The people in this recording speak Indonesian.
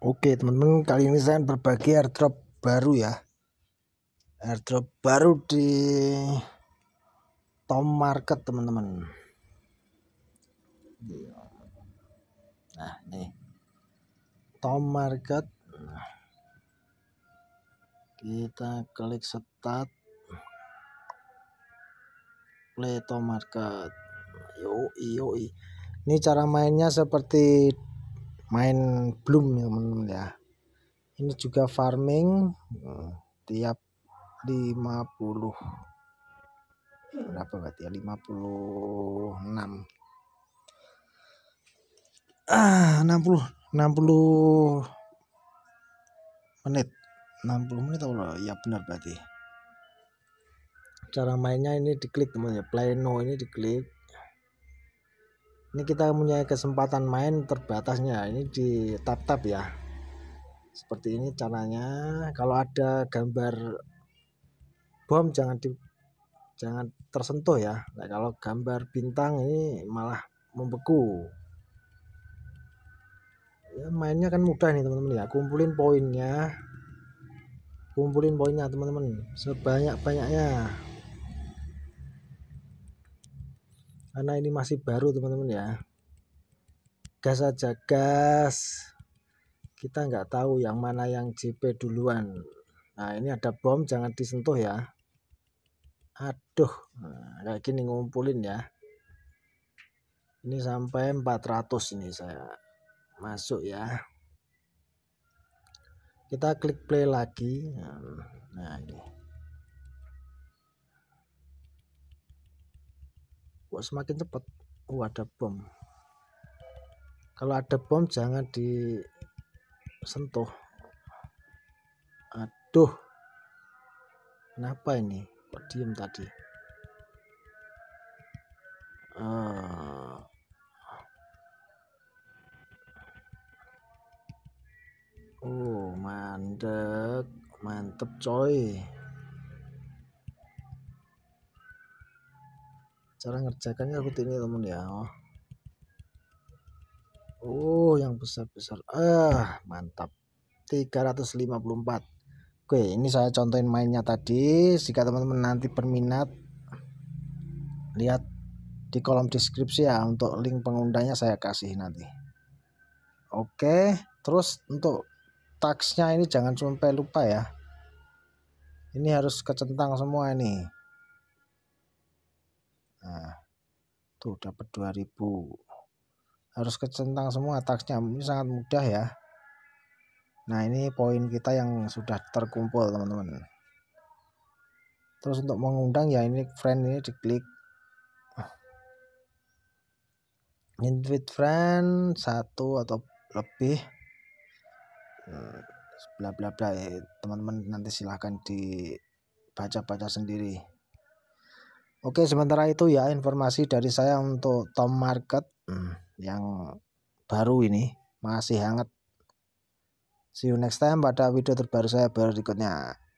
Oke teman-teman kali ini saya berbagi airdrop baru ya airdrop baru di Tom Market teman-teman nah ini Tom Market kita klik start play Tom Market yo yo ini cara mainnya seperti main bloom ya teman-teman ya ini juga farming hmm, tiap 50 berapa berarti ya 56 ah 60 60 menit 60 menit Allah ya benar berarti cara mainnya ini diklik teman ya play no ini diklik ini kita punya kesempatan main terbatasnya ini di tap tap ya seperti ini caranya kalau ada gambar bom jangan di jangan tersentuh ya nah, kalau gambar bintang ini malah membeku ya mainnya kan mudah nih teman-teman ya kumpulin poinnya kumpulin poinnya teman-teman sebanyak-banyaknya karena ini masih baru teman-teman ya gas aja gas kita nggak tahu yang mana yang JP duluan nah ini ada bom jangan disentuh ya aduh nah, kayak gini ngumpulin ya ini sampai 400 ini saya masuk ya kita klik play lagi hmm, nah ini Wah, semakin cepat. Oh, ada bom. Kalau ada bom jangan disentuh. Aduh. Kenapa ini? Kok diem tadi? Uh, oh, mantep, mantep coy. cara ngerjakannya seperti ini teman ya oh. oh yang besar-besar ah mantap 354 oke ini saya contohin mainnya tadi jika teman-teman nanti berminat lihat di kolom deskripsi ya untuk link pengundangnya saya kasih nanti oke terus untuk taxnya ini jangan sampai lupa ya ini harus kecentang semua ini nah, tuh dapat 2000 harus kecentang semua taksnya. ini sangat mudah ya nah ini poin kita yang sudah terkumpul teman-teman terus untuk mengundang ya ini friend ini diklik invite friend satu atau lebih hmm, bla bla bla eh, teman-teman nanti silahkan dibaca-baca sendiri Oke, sementara itu ya informasi dari saya untuk Tom Market hmm, yang baru ini masih hangat. See you next time pada video terbaru saya berikutnya.